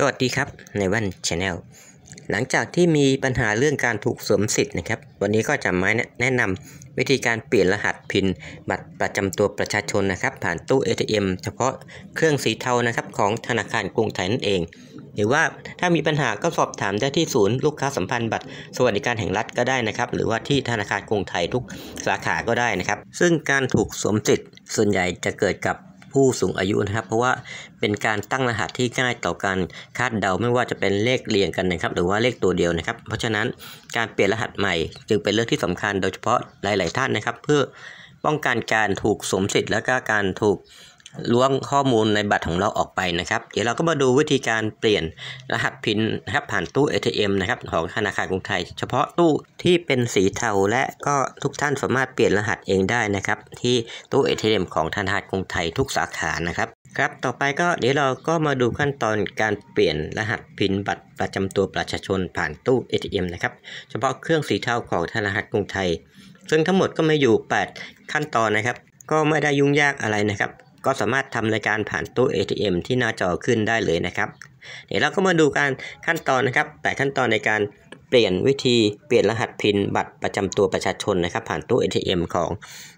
สวัสดีครับในวันชาแนลหลังจากที่มีปัญหาเรื่องการถูกสวมสิทธิ์นะครับวันนี้ก็จะมาแนะนำวิธีการเปลี่ยนรหัสพินบัตรประจำตัวประชาชนนะครับ ผ่านตู้ ATM เฉพาะเครื่องสีเทานะครับของธนาคารกรุงไทยนั่นเอง หรือว่าถ้ามีปัญหาก็สอบถามได้ที่ศูนย์ลูกค้าสัมพันธ์บัตร สวัสดิการแห่งรัฐก็ได้นะครับหรือว่าที่ธนาคารกรุงไทยทุกสาขาก็ได้นะครับซึ่งการถูกสวมสิทธิ์ส่วนใหญ่จะเกิดกับผู้สูงอายุนะครับเพราะว่าเป็นการตั้งรหัสที่ง่ายต่อการคาดเดาไม่ว่าจะเป็นเลขเรียงกันนะครับหรือว่าเลขตัวเดียวนะครับ เพราะฉะนั้นการเปลี่ยนรหัสใหม่ จึงเป็นเรื่องที่สำคัญโดยเฉพาะหลาย ๆ ท่านนะครับ เพื่อป้องกันการถูกสมสิทธิ์และก็การถูกล้วงข้อมูลในบัตรของเราออกไปนะครับ เดี๋ยวเราก็มาดูวิธีการเปลี่ยนรหัสพินนะครับผ่านตู้ ATM นะครับของธนาคารกรุงไทย เฉพาะตู้ที่เป็นสีเทาและก็ทุกท่านสามารถเปลี่ยนรหัสเองได้นะครับ ที่ตู้ ATM ของธนาคารกรุงไทยทุกสาขานะครับครับ ต่อไปก็เดี๋ยวเราก็มาดูขั้นตอนการเปลี่ยนรหัสพินบัตรประจำตัวประชาชนผ่านตู้ ATM นะครับเฉพาะเครื่องสีเทาของธนาคารกรุงไทยซึ่งทั้งหมดก็ม่อยู่ 8 ขั้นตอนนะครับ ก็ไม่ได้ยุ่งยากอะไรนะครับก็สามารถทำรายการผ่านตู้ ATM ที่หน้าจอขึ้นได้เลยนะครับ เดี๋ยวเราก็มาดูการขั้นตอนนะครับ แต่ขั้นตอนในการเปลี่ยนวิธีเปลี่ยนรหัสพินบัตรประจำตัวประชาชนนะครับ ผ่านตู้ ATM ของ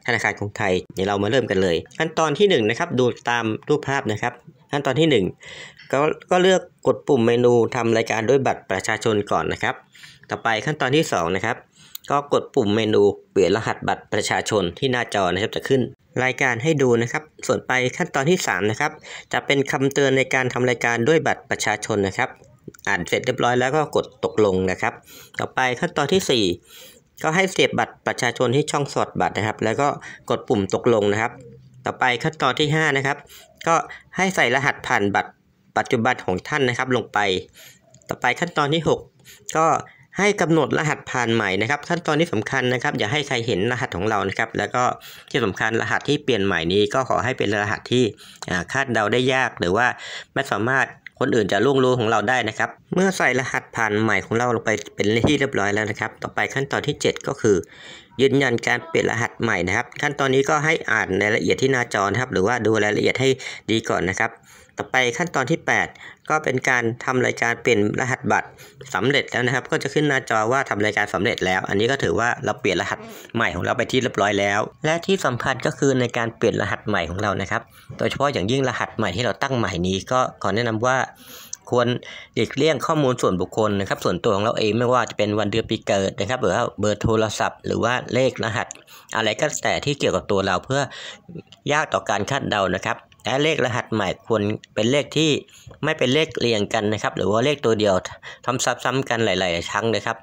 ธนาคารกรุงไทย เดี๋ยวเรามาเริ่มกันเลย ขั้นตอนที่1นนะครับดูตามรูปภาพนะครับขั้นตอนที่1ก็ก็เลือกกดปุ่มเมนูทำรายการด้วยบัตรประชาชนก่อนนะครับ ต่อไปขั้นตอนที่2นะครับก็กดปุ่มเมนูเปลี่ยนรหัสบัตรประชาชนที่หน้าจอนะครับจะขึ้นรายการให้ดูนะครับ ส่วนไปขั้นตอนที่3นะครับ จะเป็นคำเตือนในการทำรายการด้วยบัตรประชาชนนะครับ อ่านเสร็จเรียบร้อยแล้วก็กดตกลงนะครับ ต่อไปขั้นตอนที่ 4 ก็ให้เสียบบัตรประชาชนที่ช่องสอดบัตรนะครับ แล้วก็กดปุ่มตกลงนะครับ ต่อไปขั้นตอนที่5นะครับ ก็ให้ใส่รหัสผ่านบัตรปัจจุบันของท่านนะครับ ลงไป ต่อไปขั้นตอนที่ 6 ก็ให้กำหนดรหัสผ่านใหม่นะครับขั้นตอนที่สำคัญนะครับ อย่าให้ใครเห็นรหัสของเรานะครับ แล้วก็ที่สำคัญรหัสที่เปลี่ยนใหม่นี้ก็ขอให้เป็นรหัสที่คาดเดาได้ยาก หรือว่าไม่สามารถคนอื่นจะล่วงรู้ของเราได้นะครับ เมื่อใส่รหัสผ่านใหม่ของเราลงไปเป็นที่เรียบร้อยแล้วนะครับ ต่อไปขั้นตอนที่ 7 ก็คือยืนยันการเปลี่ยนรหัสใหม่นะครับ ขั้นตอนนี้ก็ให้อ่านรายละเอียดที่หน้าจอนะครับ หรือว่าดูรายละเอียดให้ดีก่อนนะครับต่อไปขั้นตอนที่ 8 ก็เป็นการทำรายการเปลี่ยนรหัสบัตรสำเร็จแล้วนะครับ ก็จะขึ้นหน้าจอว่าทำรายการสำเร็จแล้ว อันนี้ก็ถือว่าเราเปลี่ยนรหัสใหม่ของเราไปที่เรียบร้อยแล้ว และที่สำคัญก็คือในการเปลี่ยนรหัสใหม่ของเรานะครับ โดยเฉพาะอย่างยิ่งรหัสใหม่ที่เราตั้งใหม่นี้ ก็ขอแนะนำว่า ควรหลีกเลี่ยงข้อมูลส่วนบุคคลนะครับ ส่วนตัวของเราเองไม่ว่าจะเป็นวันเดือนปีเกิดนะครับหรือว่าเบอร์โทรศัพท์หรือว่าเลขรหัส อะไรก็แต่ที่เกี่ยวกับตัวเราเพื่อยากต่อการคาดเดานะครับและเลขรหัสใหม่ควรเป็นเลขที่ไม่เป็นเลขเรียงกันนะครับ หรือว่าเลขตัวเดียวทำซ้ำๆกันหลายๆครั้งนะครับ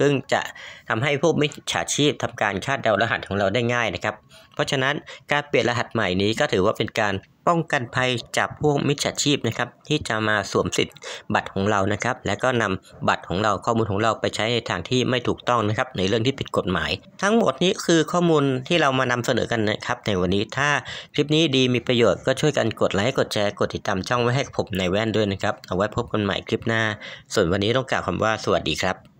ซึ่งจะทำให้พวกมิจฉาชีพทำการคาดเดารหัสของเราได้ง่ายนะครับ เพราะฉะนั้นการเปลี่ยนรหัสใหม่นี้ก็ถือว่าเป็นการป้องกันภัยจากพวกมิจฉาชีพนะครับที่จะมาสวมสิทธิ์บัตรของเรานะครับและก็นำบัตรของเราข้อมูลของเราไปใช้ในทางที่ไม่ถูกต้องนะครับในเรื่องที่ผิดกฎหมาย ทั้งหมดนี้คือข้อมูลที่เรามานำเสนอกันนะครับ ในวันนี้ถ้าคลิปนี้ดีมีประโยชน์ก็ช่วยกันกดไลค์กดแชร์กดติดตามช่องไว้ให้ผมในแว่นด้วยนะครับเอาไว้พบกันใหม่คลิปหน้า ส่วนวันนี้ต้องกล่าวคำว่าสวัสดีครับ